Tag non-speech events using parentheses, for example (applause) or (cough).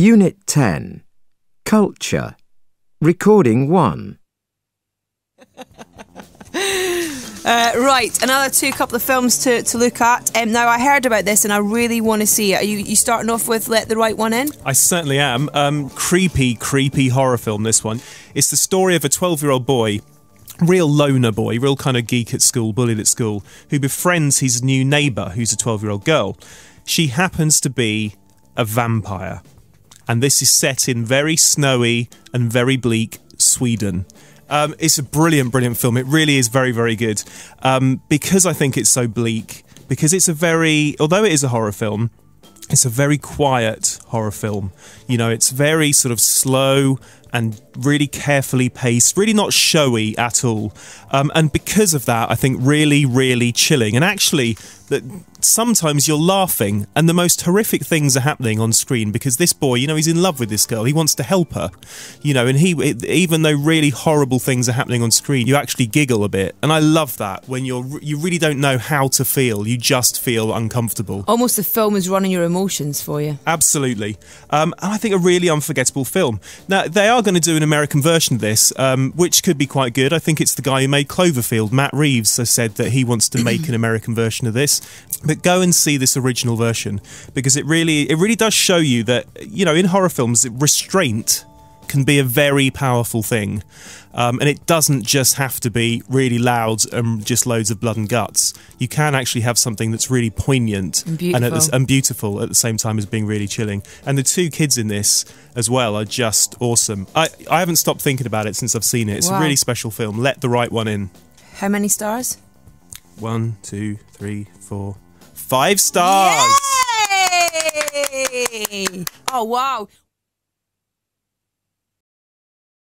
Unit 10 Culture Recording 1 (laughs) uh, right, another two couple of films to, to look at. Um, now, I heard about this and I really want to see it. Are you, you starting off with Let the Right One In? I certainly am. Um, creepy, creepy horror film, this one. It's the story of a 12 year old boy real loner boy, real kind of geek at school, bullied at school, who befriends his new neighbour, who's a 12 year old girl. She happens to be a vampire and this is set in very snowy and very bleak Sweden. Um, it's a brilliant, brilliant film. It really is very, very good. Um, because I think it's so bleak, because it's a very, although it is a horror film, it's a very quiet horror film. You know, it's very sort of slow and really carefully paced, really not showy at all. Um, and because of that, I think really, really chilling. And actually, that sometimes you're laughing and the most horrific things are happening on screen because this boy, you know, he's in love with this girl. He wants to help her, you know, and he, it, even though really horrible things are happening on screen, you actually giggle a bit. And I love that when you're, you really don't know how to feel. You just feel uncomfortable. Almost the film is running your emotions for you. Absolutely. Um, and I think a really unforgettable film. Now, they are are going to do an American version of this, um, which could be quite good. I think it's the guy who made Cloverfield, Matt Reeves, has said that he wants to make an (clears throat) American version of this. But go and see this original version because it really, it really does show you that you know in horror films restraint can be a very powerful thing. Um, and it doesn't just have to be really loud and just loads of blood and guts. You can actually have something that's really poignant and beautiful. And, the, and beautiful, at the same time as being really chilling. And the two kids in this as well are just awesome. I, I haven't stopped thinking about it since I've seen it. It's wow. a really special film. Let the right one in. How many stars? One, two, three, four, five stars. Yay! Oh, wow.